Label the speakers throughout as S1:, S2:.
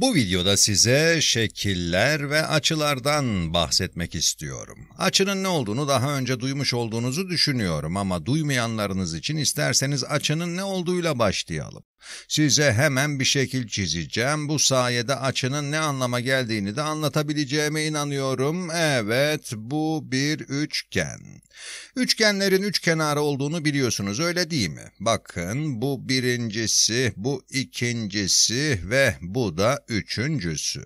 S1: Bu videoda size şekiller ve açılardan bahsetmek istiyorum. Açının ne olduğunu daha önce duymuş olduğunuzu düşünüyorum ama duymayanlarınız için isterseniz açının ne olduğuyla başlayalım. Size hemen bir şekil çizeceğim. Bu sayede açının ne anlama geldiğini de anlatabileceğime inanıyorum. Evet, bu bir üçgen. Üçgenlerin üç kenarı olduğunu biliyorsunuz, öyle değil mi? Bakın, bu birincisi, bu ikincisi ve bu da üçüncüsü.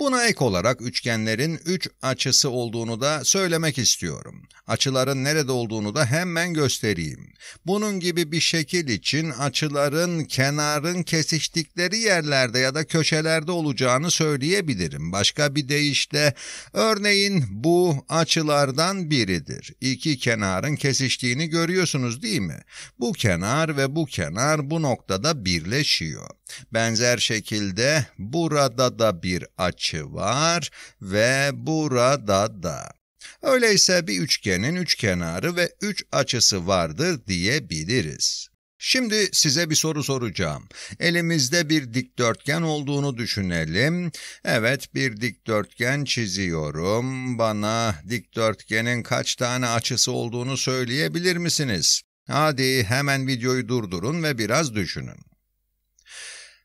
S1: Buna ek olarak üçgenlerin üç açısı olduğunu da söylemek istiyorum. Açıların nerede olduğunu da hemen göstereyim. Bunun gibi bir şekil için açıların kenarın kesiştikleri yerlerde ya da köşelerde olacağını söyleyebilirim. Başka bir deyişle örneğin bu açılardan biridir. İki kenarın kesiştiğini görüyorsunuz değil mi? Bu kenar ve bu kenar bu noktada birleşiyor. Benzer şekilde burada da bir açı var ve burada da. Öyleyse bir üçgenin üç kenarı ve üç açısı vardır diyebiliriz. Şimdi size bir soru soracağım. Elimizde bir dikdörtgen olduğunu düşünelim. Evet, bir dikdörtgen çiziyorum. Bana dikdörtgenin kaç tane açısı olduğunu söyleyebilir misiniz? Hadi hemen videoyu durdurun ve biraz düşünün.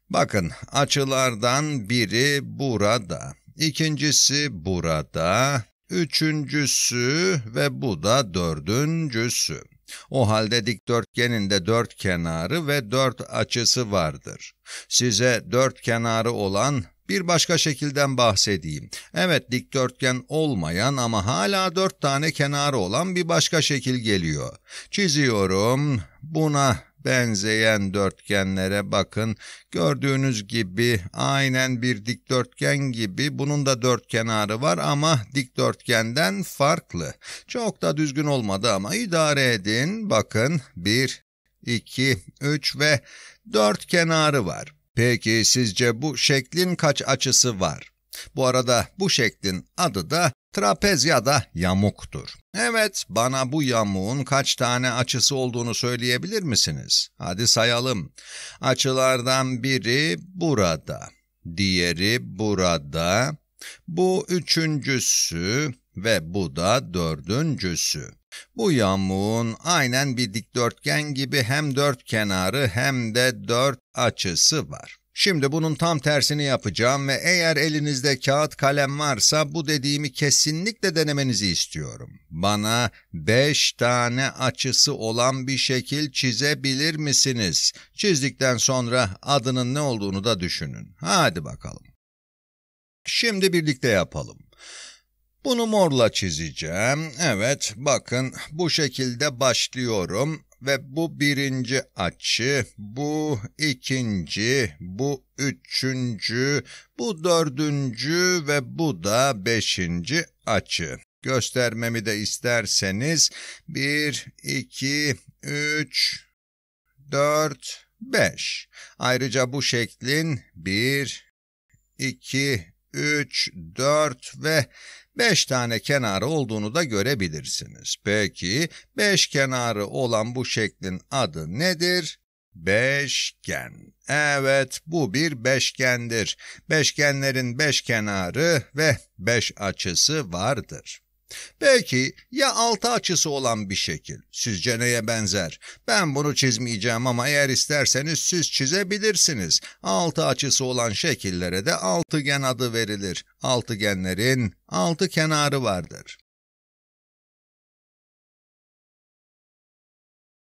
S1: Bakın açılardan biri burada, ikincisi burada, üçüncüsü ve bu da dördüncüsü. O halde dikdörtgenin de dört kenarı ve dört açısı vardır. Size dört kenarı olan bir başka şekilden bahsedeyim. Evet dikdörtgen olmayan ama hala dört tane kenarı olan bir başka şekil geliyor. Çiziyorum. Buna benzeyen dörtgenlere bakın. Gördüğünüz gibi aynen bir dikdörtgen gibi bunun da dört kenarı var ama dikdörtgenden farklı. Çok da düzgün olmadı ama idare edin. Bakın 1, 2, 3 ve 4 kenarı var. Peki sizce bu şeklin kaç açısı var? Bu arada bu şeklin adı da Trapez ya da yamuktur. Evet, bana bu yamuğun kaç tane açısı olduğunu söyleyebilir misiniz? Hadi sayalım. Açılardan biri burada, diğeri burada, bu üçüncüsü ve bu da dördüncüsü. Bu yamuğun aynen bir dikdörtgen gibi hem dört kenarı hem de dört açısı var. Şimdi bunun tam tersini yapacağım ve eğer elinizde kağıt kalem varsa bu dediğimi kesinlikle denemenizi istiyorum. Bana beş tane açısı olan bir şekil çizebilir misiniz? Çizdikten sonra adının ne olduğunu da düşünün. Hadi bakalım. Şimdi birlikte yapalım. Bunu morla çizeceğim. Evet, bakın bu şekilde başlıyorum ve bu birinci açı, bu ikinci, bu üçüncü, bu dördüncü ve bu da beşinci açı. Göstermemi de isterseniz 1, 2, 3, 4, 5. Ayrıca bu şeklin 1, 2, 3, 4 ve 5 tane kenarı olduğunu da görebilirsiniz. Peki 5 kenarı olan bu şeklin adı nedir? Beşgen. Evet bu bir beşgendir. Beşgenlerin beş kenarı ve beş açısı vardır. Belki ya altı açısı olan bir şekil. Sizce neye benzer? Ben bunu çizmeyeceğim ama eğer isterseniz siz çizebilirsiniz. Altı açısı olan şekillere de altıgen adı verilir. Altıgenlerin altı kenarı vardır.